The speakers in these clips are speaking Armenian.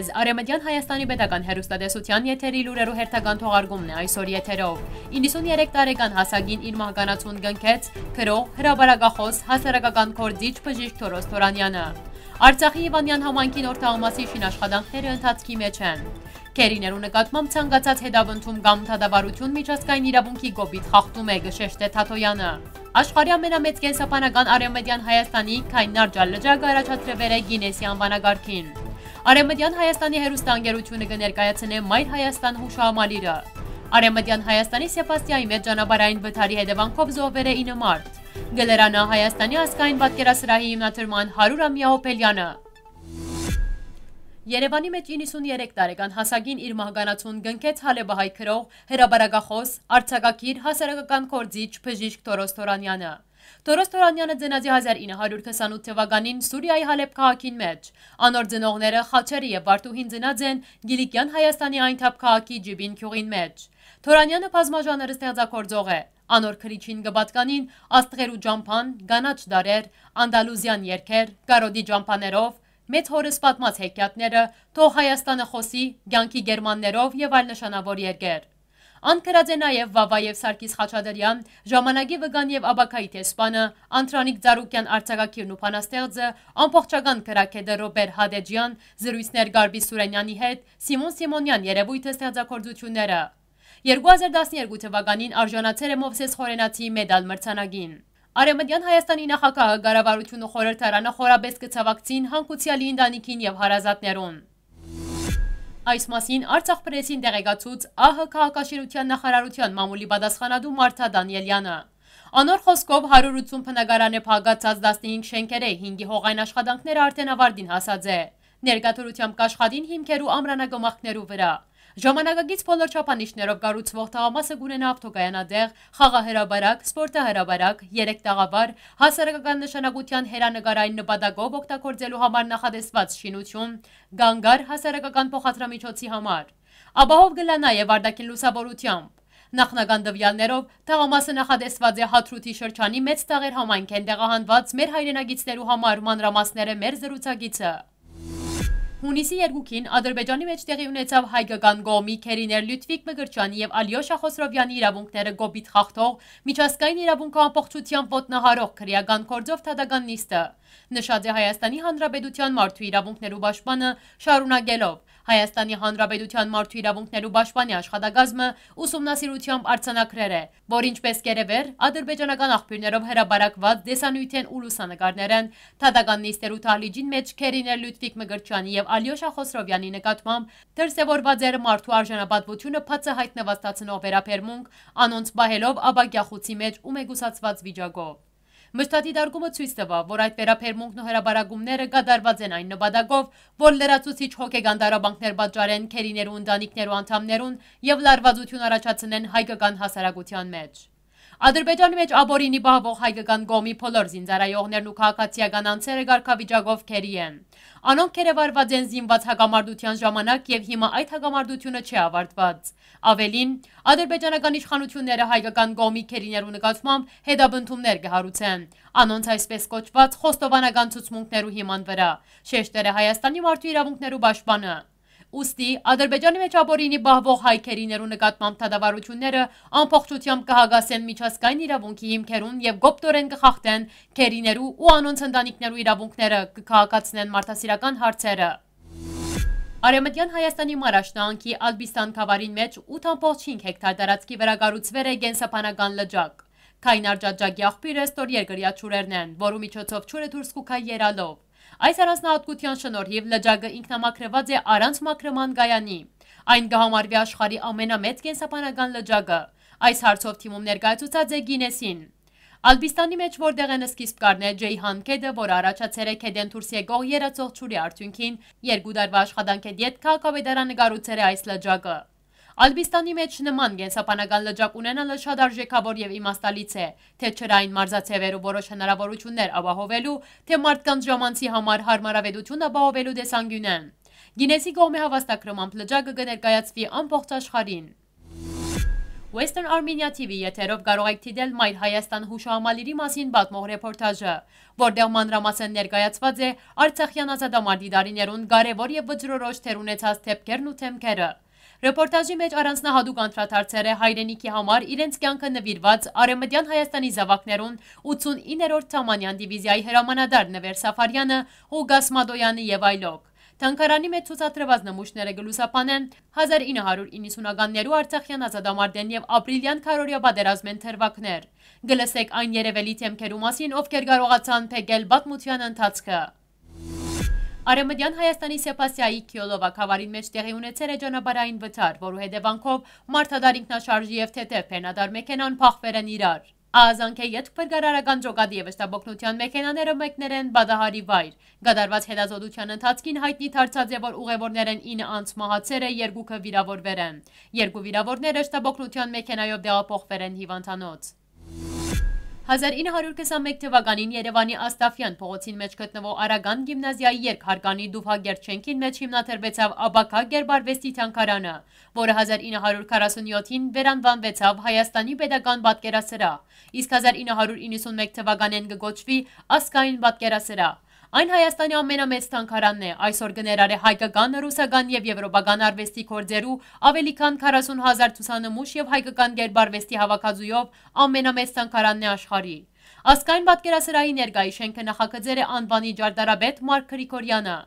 ձեզ։ Արեմտյան Հայաստանի պետական հերոստատեսության եթերի լուրերու հերթական թողարկումն է այսօր եթերով։ 93 տարեկան հասակին իր մահկանացուն գնքեց քրող, հրաբարագախոս, հասարակական կորձիչ բժիշկ Թորոս Թորանյանը։ Արցախի Իվանյան համայնքի նոր թաղամասի շինաշխատանքները ընթացքի մեջ են։ Կերիներու նկատմամբ ցանկացած հետավնդում կամ թադավարություն միջազգային իրավունքի գոբիտ խախտում է գշեշտ է Թաթոյանը։ Աշխարհի ամենամեծ կենսաբանական արևմտյան Հայաստանի քայնարջալ լճակը առաջադրվել է Գինեսի անվանագարքին։ Արեմտյան Հայաստանի հերուստանգերությունը կներկայացնե Մայր Հայաստան հուշահամալիրը։ Արեմտյան Հայաստանի Սեբաստիայի մեջ ճանապարհային վթարի հետևանքով զոհվել է 9 մարդ։ Գլերանա Հայաստանի ազգային պատկերասրահի հիմնադրման 100-ամյա Օպելյանը։ Երևանի մեջ 93 տարեկան հասակին իր մահկանացուն գնքեց Հալեբահայ քրող հրաբարագախոս, արցակակիր, հասարակական կորձիչ, բժիշկ Թորոս Թորանյանը։ Թորոս Թորանյանը ձնազի 1928 թվականին Սուրիայի Հալեբ քաղաքին մեջ։ Անոր ձնողները Խաչերը եւ Վարդուհին ձնած են Գիլիկյան Հայաստանի Այնթապ քաղաքի Ջիբին քյուղին մեջ։ Թորանյանը բազմաժանր ստեղծագործող է։ Անոր քրիչին գբատկանին աստղեր ու ջամփան, գանաչ դարեր, անդալուզյան երկեր, կարոդի ջամփաներով, մեծ հորս պատմած հեքիաթները, թող Հայաստանը խոսի, ցանկի գերմաններով եւ այլ նշանավոր երկեր։ Անկրած է նաև Վավա և Սարգիս Խաչադրյան, ժամանագի վգան և աբակայի տեսպանը, անդրանիկ ձարուկյան արձակակիրն ու պանաստեղծը, ամպողջական կրակետը ռոբեր Հադեջյան, զրույցներ գարբի Սուրենյանի հետ, Սիմոն Սիմոնյան երևույթը ստեղծակործությունները։ 2012 թվականին արժանացել է Մովսես Խորենացի մեդալ մրցանագին։ Արեմդյան Հայաստանի նախակահը գարավարությունը խորհրդարանը խորաբես կծավակցին հանկությալի ինդանիքին և հարազատներուն։ Այս մասին Արցախ պրեսին տեղեկացուց ԱՀ քաղաքաշինության նախարարության մամուլի պատասխանատու Մարթա Դանիելյանը։ Անոր խոսքով 180 բնակարան է փակացած 15 շենքերը 5-ի հողային աշխատանքները արդեն ավարտին հասած է։ Ներկայությամբ կաշխատին հիմքերու ամրանագոմախքներու վրա։ Ժամանակագից բոլոր չափանիշներով կառուցվող թաղամասը կունենա ավտոկայանադեղ, խաղահրաբարակ, սպորտահրաբարակ, 3 տաղավար, հասարակական նշանակության հերանեկարային նպատակով օգտագործելու համար նախատեսված շինություն, գանգար հասարակական փոխադրամիջոցի համար։ Աբահով գլանա եւ արդակին լուսավորությամբ Նախնական դվյալներով թաղամասը նախադեսված է հատրութի շրջանի մեծ տաղեր համայնք են տեղահանված մեր հայրենագիցներու համար մանրամասները մեր զրուցագիցը։ Հունիսի 2-ին Ադրբեջանի մեջ տեղի ունեցավ հայկական գոմի Քերիներ Լյուդվիկ Մկրչյանի եւ Ալյոշա Խոսրովյանի իրավունքները գոբիտ խախտող միջազգային իրավունքը ամբողջությամբ ոտնահարող քրեական կորձով թադական նիստը։ Նշած է Հայաստանի Հանրապետության մարդու իրավունքներու պաշտպանը շարունակելով Հայաստանի Հանրապետության մարդու իրավունքներու պաշտպանի աշխատակազմը ուսումնասիրությամբ արձանագրել է, որ ինչպես կերևեր, ադրբեջանական աղբյուրներով հրաբարակված դեսանյութեն ու լուսանկարներ են թատական նիստերու թալիջին մեջ Քերիներ Լյուդվիկ Մգրչյանի եւ Ալյոշա Խոսրովյանի նկատմամբ դրսեւորված էր մարդու արժանապատվությունը փածահայտնված տացնող վերաբերմունք, անոնց բահելով ապակյախուցի մեջ ու մեգուսացված վիճակով։ Մշտադիդարգումը ցույց տվավ, որ այդ վերաբերմունքն ու հրաբարագումները գադարված են այն նպատակով, որ լրացուցիչ հոգեգան դարաբանքներ պատճառեն քերիներու ընտանիքներու անդամներուն եւ լարվածություն առաջացնեն հայկական հասարակության մեջ։ Ադրբեջանի մեջ աբորինի բահվող հայկական գոմի փոլոր զինծարայողներն ու քաղաքացիական անձերը ղարքավիճակով քերի են։ Անոնք քերևարված են զինված հակամարտության ժամանակ եւ հիմա այդ հակամարտությունը չի ավարտված։ Ավելին, ադրբեջանական իշխանությունները հայկական գոմի քերիներու նկատմամբ հետաբնդումներ կհարուցեն։ Անոնց այսպես կոչված խոստովանական ցուցմունքներու հիման վրա։ Շեշտերը Հայաստանի մարդու իրավունքներու պաշտպանը Ոստի Ադրբեջանի մեջ ապօրինի բահվող հայքերի ներու նկատմամբ դադարությունները ամբողջությամբ կհագասեն միջազգային իրավունքի հիմքերուն եւ գոպտորեն կխախտեն քերիներու ու անոնց ընտանիքներու իրավունքները, կքաղաքացնեն մարդասիրական հարցերը։ Արեմտյան Հայաստանի Մարաշնանքի Ալբիստան կավարին մեջ 8.5 հեկտար տարածքի վերագարուցվեր է գենսապանական լջակ։ Կայն արջաջագի աղպիրը ստոր երգրյա չուրերն են, որու միջոցով չուրը դուրս կուկա երալով։ Այս առանձնահատկության շնորհիվ լճակը ինքնամաքրված է առանց մաքրման գայանի։ Այն կհամարվի աշխարհի ամենամեծ կենսաբանական լճակը։ Այս հարցով թիմում ներկայացուցած է Գինեսին։ Ալբիստանի մեջ որտեղ են սկիզբ կառնել Ջեյհան Քեդը, որ առաջացել է Քեդեն դուրս եկող երածող ճուրի արդյունքին, երկու դարվա աշխատանքի հետ քաղաքավետարանը գառուցել է այս լճակը։ Ալբիստանի մեջ նման գենսապանական լճակ ունենալը շատ արժեքավոր եւ իմաստալից է, թե չրային մարզացևեր ու որոշ հնարավորություններ ապահովելու, թե մարդկանց ժամանցի համար հարմարավետություն ապահովելու դեսանգյունեն։ Գինեսի կողմի հավաստագրմամբ լճակը կներկայացվի ամբողջ աշխարհին։ Western Armenia TV եթերով կարող եք դիտել Մայր Հայաստան հուշահամալիրի մասին պատմող ռեպորտաժը, որտեղ մանրամասն ներկայացված է Արցախյան ազատամարտի դարիներուն կարևոր եւ վճռորոշ թեր ունեցած թեփքերն ու թեմքերը։ Ռեպորտաժի մեջ առանձնահատուկ անդրադարձեր է հայրենիքի համար իրենց կյանքը նվիրված Արեմդյան Հայաստանի զավակներուն 89-րդ Թամանյան դիվիզիայի հրամանադար Նվեր Սաֆարյանը, Հուգաս Մադոյանը եւ այլոք։ Թանկարանի մեջ ցուցադրված նմուշները գլուսապան են 1990-ականներու Արցախյան ազատամարտեն եւ ապրիլյան քարորիա պատերազմեն թերվակներ։ Գլսեք այն երևելի թեմքերու մասին, ովքեր կարողացան փեգել պատմության ընթացքը։ Արեմդյան Հայաստանի Սեպասյայի Քիոլովա կավարին մեջ տեղի ունեցեր է ճանապարային վթար, որու հետևանքով մարդադար ինքնաշարժի և թետև պերնադար մեկենան պախվեր են իրար։ Ահազանք է ետք պրգարարական ճոգադի և ըշտաբոգնության մեկենաները մեկներ են բադահարի վայր։ Գադարված հետազոտության ընթացքին հայտնի թարցած է, որ ուղևորներ են ինը անց մահացեր է երկուքը վիրավորվեր են։ Երկու վիրավորները ըշտաբոգնության մեկենայով դեղապոխվեր են հիվանդանոց։ 1921 թվականին Երևանի Աստաֆյան փողոցին մեջ գտնվող Արագան գիմնազիայի երկհարկանի Դուփագերջենքին մեջ հիմնադրվեցավ Աբակա Գերբարվեստի թանգարանը, որը 1947-ին վերանվանվեցավ Հայաստանի Պետական պատկերասրահ, իսկ 1991 թվականին կգոչվի Ասկային պատկերասրահ։ Այն Հայաստանի ամենամեծ թանգարանն է, այսօր գներար է հայկական, ռուսական և եվրոպական արվեստի կործերու, ավելի քան 40 հազար ծուսանմուշ և հայկական գերբարվեստի հավակազույով ամենամեծ թանգարանն է աշխարի։ Ասկայն պատկերասրայի ներգայի շենքը նախակծեր է անվանի ջարդարաբետ Մարկ Քրիքորյանը։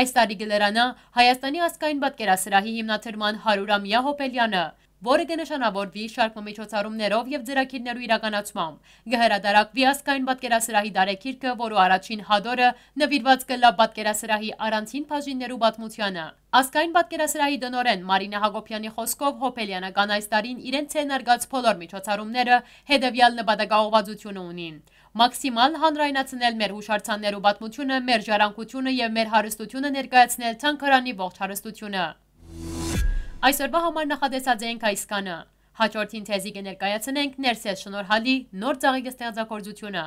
Այս տարի գլրանա Հայաստանի ասկայն պատկերասրահի հիմնադրման 100-ամյա հոպելյանը, որը կնշանավորվի շարքմամիջոցառումներով եւ ձերակիրներու իրականացմամբ։ Գհրադարակվի ասկային պատկերասրահի դարեկիրքը, որը առաջին հադորը նվիրված կլա պատկերասրահի առանցին բաժիններու պատմությանը։ Ասկային պատկերասրահի դնորեն Մարինա Հակոբյանի խոսքով Հոպելյանական այս տարին իրենց ցենարգած փոլոր միջոցառումները հետևյալ նպատակաուղղվածությունը ունին. մաքսիմալ հանրայնացնել մեր հուշարձաններու պատմությունը, մեր ժառանգությունը եւ մեր հարստությունը ներկայացնել ցանկարանի ողջ հարստությունը։ Այսօրվա համար նախադեսած էինք այս կանը։ Հաջորդին թեզի կներկայացնենք ներսես շնորհալի նոր ծաղիկը ստեղծագործությունը։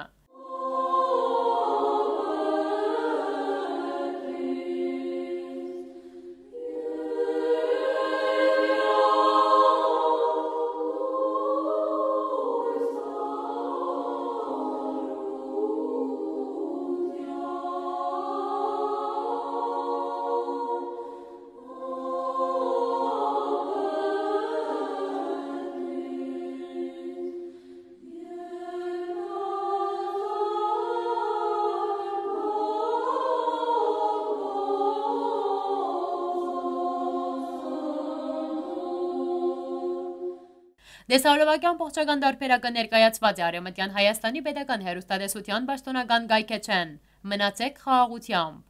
Դեսարովակյան փոխչական դարբերակը ներկայացված է Արևմտյան Հայաստանի Պետական Հերոստատեսության պաշտոնական գայքեչեն։ Մնացեք խաղաղությամբ։